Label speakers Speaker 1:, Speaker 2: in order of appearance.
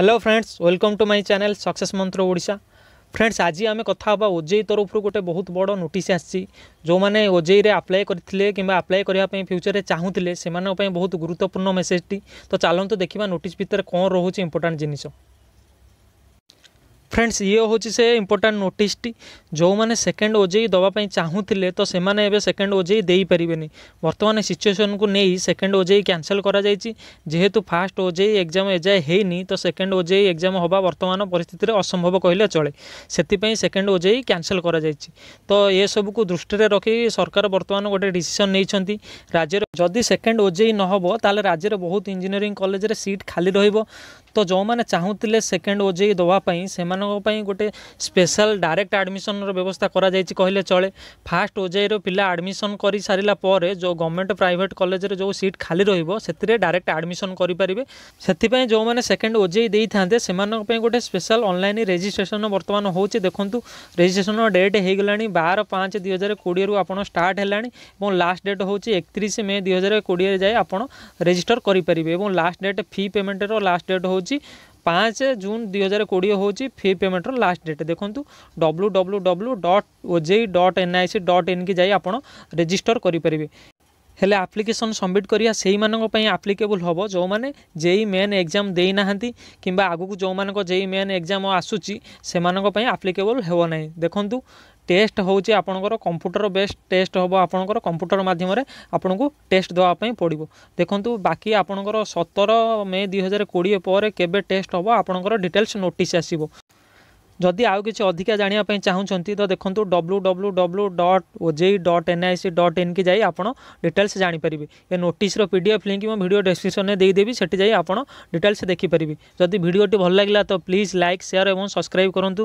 Speaker 1: hello friends welcome to my channel success Mantra ओडा friends आज आम कथा ओजे तरफ गोटे बहुत बड़ नोट आज मैंने ओजे आप्लाई करते कि आप्लाई करने फ्यूचर में चाहूँ से बहुत गुरुत्वपूर्ण मेसेजटी तो चलत देखा नोट भितर कौन रोचे इंपोर्टां जिनस ফ্রেন্ডস ইয়ে হচ্ছে সে ইম্পর্টাট নোটিসটি যে সেকেন্ড ওজেই দেওয়া চাহুলে তো সে সেকেন্ড ওজেই দিয়ে বর্তমানে সিচুয়েসনকু নেই সেকেন্ড ওজেই ক্যানসেল করা যাই যেহেতু ফার্স্ট ওজেই এক্সাম এযায় হয়নি তো সেকেন্ড ওজেই এক্সাম হওয়া বর্তমান পরিস্থিতির অসম্ভব কহিলে চলে সেপাই সেকেন্ড ওজেই ক্যানসেল করা যাই তো এসবুক দৃষ্টি রাখি সরকার বর্তমান গোটে ডিসিশন নিয়েছেন রাজ্যের যদি সেকেন্ড ওজেই নহব তাহলে রাজ্যের বহুত ইঞ্জিনিয়ারিং কলেজের সিট খালি রহব ତ ଯେଉଁମାନେ ଚାହୁଁଥିଲେ ସେକେଣ୍ଡ ଓଜେଇ ଦେବା ପାଇଁ ସେମାନଙ୍କ ପାଇଁ ଗୋଟେ ସ୍ପେଶାଲ ଡାଇରେକ୍ଟ ଆଡ଼ମିସନର ବ୍ୟବସ୍ଥା କରାଯାଇଛି କହିଲେ ଚଳେ ଫାଷ୍ଟ ଓଜେଇର ପିଲା ଆଡ଼ମିସନ କରିସାରିଲା ପରେ ଯେଉଁ ଗଭର୍ଣ୍ଣମେଣ୍ଟ ପ୍ରାଇଭେଟ୍ କଲେଜରେ ଯେଉଁ ସିଟ୍ ଖାଲି ରହିବ ସେଥିରେ ଡାଇରେକ୍ଟ ଆଡ଼ମିସନ କରିପାରିବେ ସେଥିପାଇଁ ଯେଉଁମାନେ ସେକେଣ୍ଡ ଓଜେଇ ଦେଇଥାନ୍ତେ ସେମାନଙ୍କ ପାଇଁ ଗୋଟେ ସ୍ପେଶାଲ ଅନଲାଇନ୍ ରେଜିଷ୍ଟ୍ରେସନ ବର୍ତ୍ତମାନ ହେଉଛି ଦେଖନ୍ତୁ ରେଜିଷ୍ଟ୍ରେସନ ଡେଟ୍ ହୋଇଗଲାଣି ବାର ପାଞ୍ଚ ଦୁଇ ହଜାର କୋଡ଼ିଏରୁ ଆପଣ ଷ୍ଟାର୍ଟ ହେଲାଣି ଏବଂ ଲାଷ୍ଟ ଡେଟ୍ ହେଉଛି ଏକତିରିଶ ମେ ଦୁଇ ହଜାର କୋଡ଼ିଏରେ ଯାଇ ଆପଣ ରେଜିଷ୍ଟର କରିପାରିବେ ଏବଂ ଲାଷ୍ଟ ଡେଟ୍ ଫି ପେମେଣ୍ଟର ଲାଷ୍ଟ ଡେଟ୍ ହେଉଛି ହେଉଛି ପାଞ୍ଚ ଜୁନ୍ ଦୁଇ ହଜାର କୋଡ଼ିଏ ହେଉଛି ଫି ପେମେଣ୍ଟର ଲାଷ୍ଟ ଡେଟ୍ ଦେଖନ୍ତୁ W W W dot OJEE dot N I C dot ଇନ୍କି ଯାଇ ଆପଣ ରେଜିଷ୍ଟର କରିପାରିବେ ହେଲେ ଆପ୍ଲିକେସନ୍ ସବମିଟ୍ କରିବା ସେଇମାନଙ୍କ ପାଇଁ ଆପ୍ଲିକେବୁଲ୍ ହେବ ଯେଉଁମାନେ ଜେଇ ମେନ୍ ଏକ୍ଜାମ୍ ଦେଇନାହାନ୍ତି କିମ୍ବା ଆଗକୁ ଯେଉଁମାନଙ୍କ ଜେଇ ମେନ୍ ଏକ୍ଜାମ୍ ଆସୁଛି ସେମାନଙ୍କ ପାଇଁ ଆପ୍ଲିକେବୁଲ୍ ହେବ ନାହିଁ ଦେଖନ୍ତୁ टेस्ट हूँ आपंकर कंप्यूटर बेस्ड टेस्ट हम आपर कंप्यूटर मध्यम आपको टेस्ट देवाई पड़ो देखूँ बाकी आपंकर सतर मे दुई हजार कोड़े पर केस्ट हम आपर डिटेल्स नोट आस जदि आउ किसी अधिका जानापी चाहूँ तो देखो डब्ल्यू डब्ल्यू डब्ल्यू डट ओजे डट एन आई सी डट इन की जाइ आप डिटेल्स जापर ए नोटिस पीडफ लिंक मैं भिडियो डेस्क्रिप्सन देदेवी से जाए आप डिटेल्स देखिपरि जदि भिडटी भल लगे तो प्लीज लाइक सेयार और सब्सक्राइब करूँ